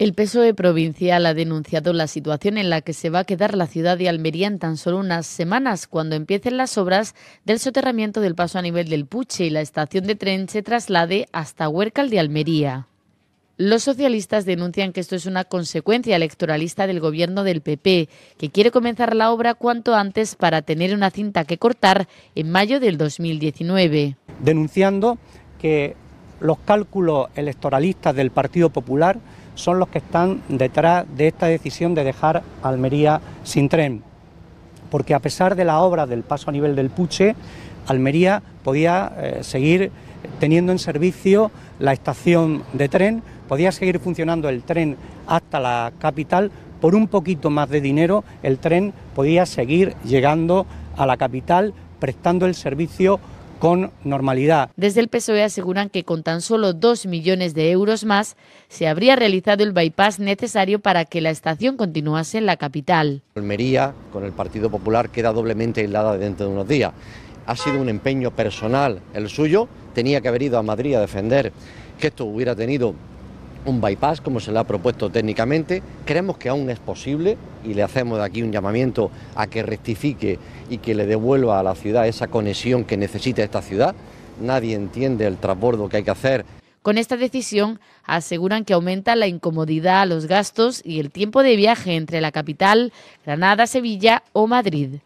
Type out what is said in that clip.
El PSOE provincial ha denunciado la situación en la que se va a quedar la ciudad de Almería en tan solo unas semanas, cuando empiecen las obras del soterramiento del paso a nivel del Puche y la estación de tren se traslade hasta Huércal de Almería. Los socialistas denuncian que esto es una consecuencia electoralista del gobierno del PP, que quiere comenzar la obra cuanto antes para tener una cinta que cortar en mayo del 2019. Denunciando que los cálculos electoralistas del Partido Popular son los que están detrás de esta decisión de dejar Almería sin tren. Porque a pesar de la obra del paso a nivel del Puche, Almería podía eh, seguir teniendo en servicio la estación de tren, podía seguir funcionando el tren hasta la capital. Por un poquito más de dinero, el tren podía seguir llegando a la capital prestando el servicio con normalidad. Desde el PSOE aseguran que con tan solo 2 millones de euros más se habría realizado el bypass necesario para que la estación continuase en la capital. Olmería con el Partido Popular queda doblemente aislada dentro de unos días. Ha sido un empeño personal el suyo, tenía que haber ido a Madrid a defender que esto hubiera tenido un bypass como se le ha propuesto técnicamente. Creemos que aún es posible y le hacemos de aquí un llamamiento a que rectifique y que le devuelva a la ciudad esa conexión que necesita esta ciudad. Nadie entiende el transbordo que hay que hacer. Con esta decisión aseguran que aumenta la incomodidad, los gastos y el tiempo de viaje entre la capital, Granada, Sevilla o Madrid.